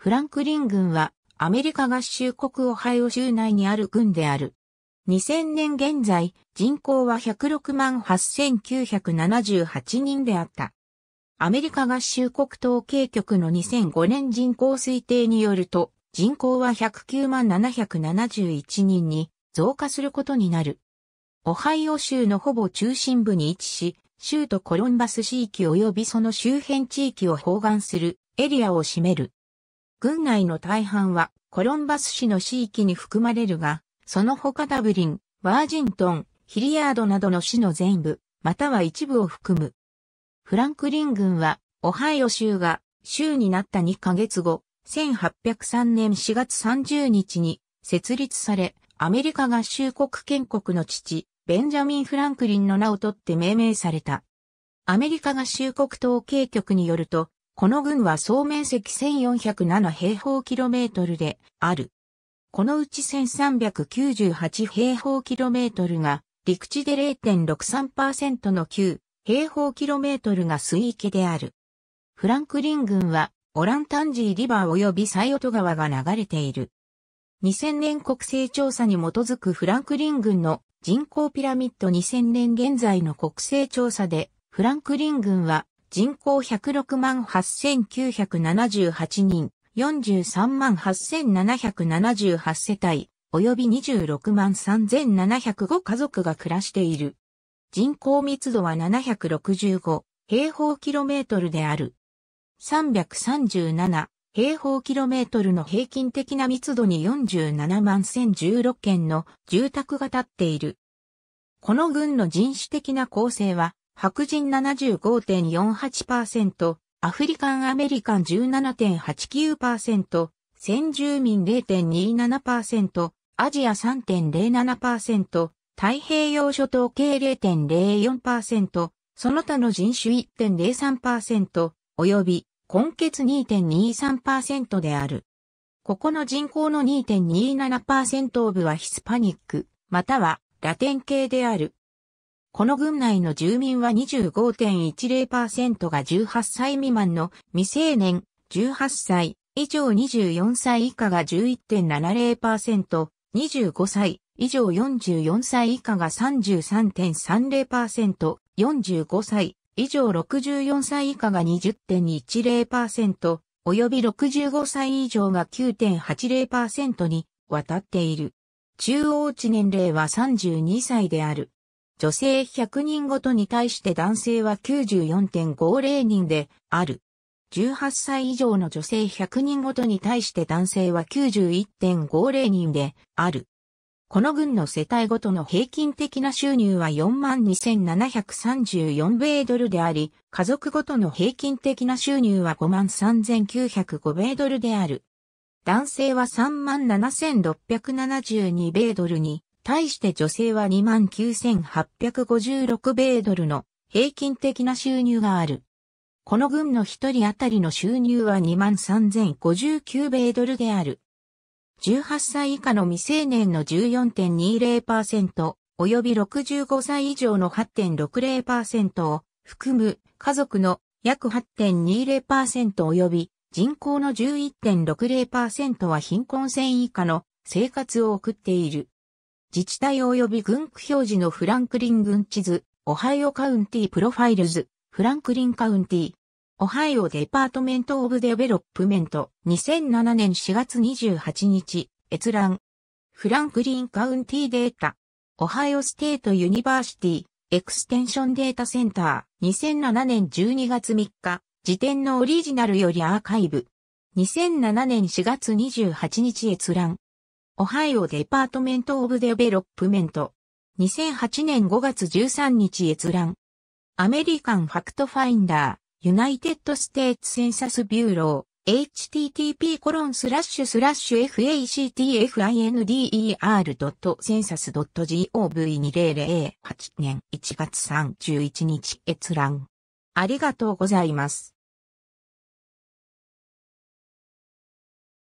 フランクリン軍はアメリカ合衆国オハイオ州内にある軍である。2000年現在、人口は106万8978人であった。アメリカ合衆国統計局の2005年人口推定によると、人口は109万771人に増加することになる。オハイオ州のほぼ中心部に位置し、州都コロンバス地域及びその周辺地域を包含するエリアを占める。郡内の大半はコロンバス市の市域に含まれるが、その他ダブリン、ワージントン、ヒリヤードなどの市の全部、または一部を含む。フランクリン郡は、オハイオ州が州になった2ヶ月後、1803年4月30日に設立され、アメリカ合衆国建国の父、ベンジャミン・フランクリンの名を取って命名された。アメリカ合衆国統計局によると、この群は総面積1407平方キロメートルである。このうち1398平方キロメートルが陸地で0.63%の9平方キロメートルが水域である。フランクリン群はオランタンジーリバー及びサイオト川が流れている。2000年国勢調査に基づくフランクリン群の人口ピラミッド2000年現在の国勢調査で、フランクリン群は人口106万8978人、43万8778世帯、及び26万3705家族が暮らしている。人口密度は765平方キロメートルである。337平方キロメートルの平均的な密度に47万1016件の住宅が建っている。この群の人種的な構成は白人75.48%、アフリカンアメリカン17.89%、先住民0.27%、アジア3.07%、太平洋諸島系0.04%、その他の人種1.03%、及び、根血2.23%である。ここの人口の2.27%オブはヒスパニック、またはラテン系である。この郡内の住民は25.10%が18歳未満の未成年、18歳以上24歳以下が11.70%、25歳以上44歳以下が33.30%、45歳以上64歳以下が20.10%、及び65歳以上が9.80%に渡っている。中央値年齢は32歳である。女性100人ごとに対して男性は94.50人である。18歳以上の女性100人ごとに対して男性は91.50人である。この軍の世帯ごとの平均的な収入は42,734米ドルであり、家族ごとの平均的な収入は53,905米ドルである。男性は37,672米ドルに、対して女性は29,856米ドルの平均的な収入がある。この群の一人当たりの収入は23,059米ドルである。18歳以下の未成年の14.20%、及び65歳以上の8.60%を含む家族の約8.20%及び人口の11.60%は貧困線以下の生活を送っている。自治体及び軍区表示のフランクリン軍地図、オハイオカウンティプロファイルズ、フランクリンカウンティ、オハイオデパートメントオブデベロップメント、2007年4月28日、閲覧。フランクリンカウンティデータ、オハイオステートユニバーシティ、エクステンションデータセンター、2007年12月3日、時点のオリジナルよりアーカイブ。2007年4月28日閲覧。オハイオデパートメント・オブ・デベロップメント。2008年5月13日閲覧。アメリカン・ファクト・ファインダー、ユナイテッド・ステーツ・センサス・ビューロー、http コロンスラッシュスラッシュ factfinder.census.gov2008 年1月31日閲覧。ありがとうございます。